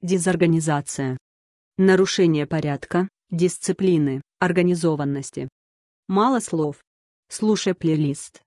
Дезорганизация. Нарушение порядка, дисциплины, организованности. Мало слов. Слушай плейлист.